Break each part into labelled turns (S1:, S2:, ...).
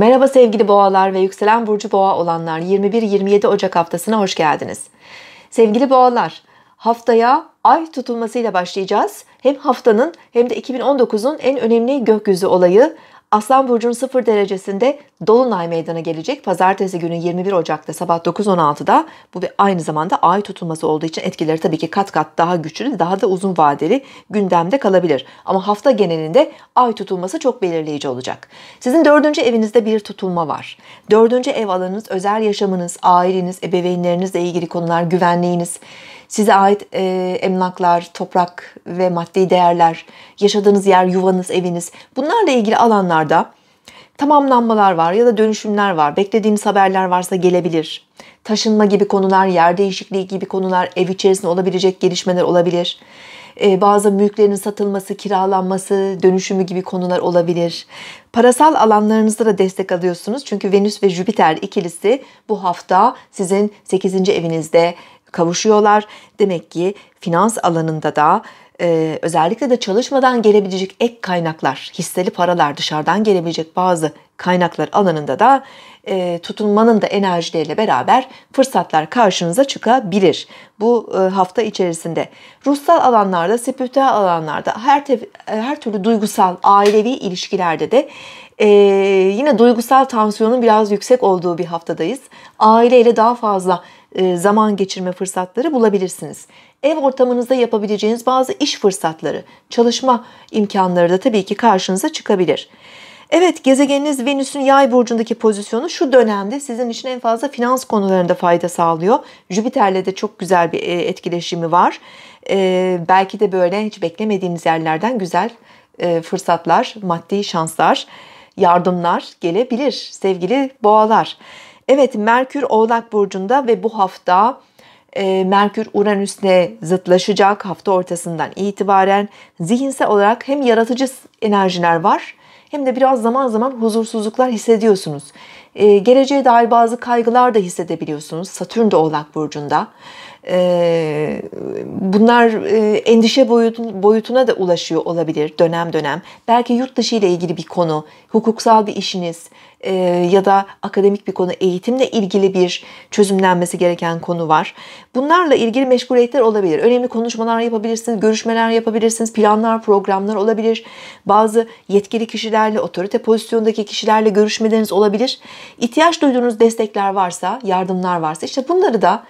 S1: Merhaba sevgili boğalar ve yükselen burcu boğa olanlar 21-27 Ocak haftasına hoş geldiniz. Sevgili boğalar haftaya ay tutulmasıyla başlayacağız. Hem haftanın hem de 2019'un en önemli gökyüzü olayı Aslan Burcu'nun 0 derecesinde Dolunay meydana gelecek. Pazartesi günü 21 Ocak'ta sabah 9.16'da bu bir aynı zamanda ay tutulması olduğu için etkileri tabii ki kat kat daha güçlü, daha da uzun vadeli gündemde kalabilir. Ama hafta genelinde ay tutulması çok belirleyici olacak. Sizin dördüncü evinizde bir tutulma var. Dördüncü ev alanınız, özel yaşamınız, aileniz, ebeveynlerinizle ilgili konular, güvenliğiniz, size ait e, emlaklar, toprak ve maddi değerler, yaşadığınız yer, yuvanız, eviniz bunlarla ilgili alanlarda tamamlanmalar var ya da dönüşümler var. Beklediğiniz haberler varsa gelebilir. Taşınma gibi konular, yer değişikliği gibi konular, ev içerisinde olabilecek gelişmeler olabilir. Ee, bazı mülklerin satılması, kiralanması, dönüşümü gibi konular olabilir. Parasal alanlarınızda da destek alıyorsunuz. Çünkü Venüs ve Jüpiter ikilisi bu hafta sizin 8. evinizde kavuşuyorlar. Demek ki finans alanında da e, özellikle de çalışmadan gelebilecek ek kaynaklar, hisseli paralar dışarıdan gelebilecek bazı kaynaklar alanında da e, tutunmanın da enerjileriyle beraber fırsatlar karşınıza çıkabilir. Bu e, hafta içerisinde ruhsal alanlarda, spiritüel alanlarda, her tef- e, her türlü duygusal, ailevi ilişkilerde de e, yine duygusal tansiyonun biraz yüksek olduğu bir haftadayız. Aileyle daha fazla e, zaman geçirme fırsatları bulabilirsiniz. Ev ortamınızda yapabileceğiniz bazı iş fırsatları, çalışma imkanları da tabii ki karşınıza çıkabilir. Evet gezegeniniz Venüs'ün yay burcundaki pozisyonu şu dönemde sizin için en fazla finans konularında fayda sağlıyor. Jüpiter'le de çok güzel bir e, etkileşimi var. Ee, belki de böyle hiç beklemediğiniz yerlerden güzel e, fırsatlar, maddi şanslar, yardımlar gelebilir sevgili boğalar. Evet Merkür Oğlak Burcu'nda ve bu hafta e, Merkür Uranüs'le zıtlaşacak hafta ortasından itibaren zihinsel olarak hem yaratıcı enerjiler var hem de biraz zaman zaman huzursuzluklar hissediyorsunuz. E, geleceğe dair bazı kaygılar da hissedebiliyorsunuz. Satürn de Oğlak Burcu'nda. Ee, bunlar e, endişe boyutuna da ulaşıyor olabilir dönem dönem. Belki yurt dışı ile ilgili bir konu, hukuksal bir işiniz e, ya da akademik bir konu, eğitimle ilgili bir çözümlenmesi gereken konu var. Bunlarla ilgili meşguliyetler olabilir. Önemli konuşmalar yapabilirsiniz, görüşmeler yapabilirsiniz, planlar, programlar olabilir. Bazı yetkili kişilerle, otorite pozisyondaki kişilerle görüşmeleriniz olabilir. İhtiyaç duyduğunuz destekler varsa, yardımlar varsa işte bunları da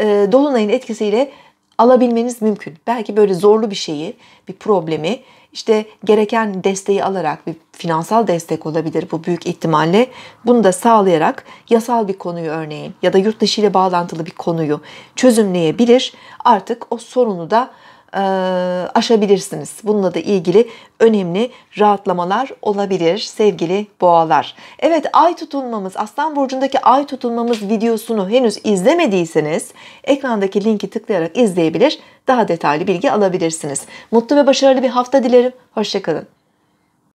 S1: e, dolunayın etkisiyle alabilmeniz mümkün. Belki böyle zorlu bir şeyi, bir problemi işte gereken desteği alarak bir finansal destek olabilir bu büyük ihtimalle. Bunu da sağlayarak yasal bir konuyu örneğin ya da yurt dışı ile bağlantılı bir konuyu çözümleyebilir. Artık o sorunu da e, aşabilirsiniz. Bununla da ilgili önemli rahatlamalar olabilir sevgili boğalar. Evet ay tutulmamız Aslan Burcu'ndaki ay tutulmamız videosunu henüz izlemediyseniz ekrandaki linki tıklayarak izleyebilir daha detaylı bilgi alabilirsiniz. Mutlu ve başarılı bir hafta dilerim. Hoşçakalın.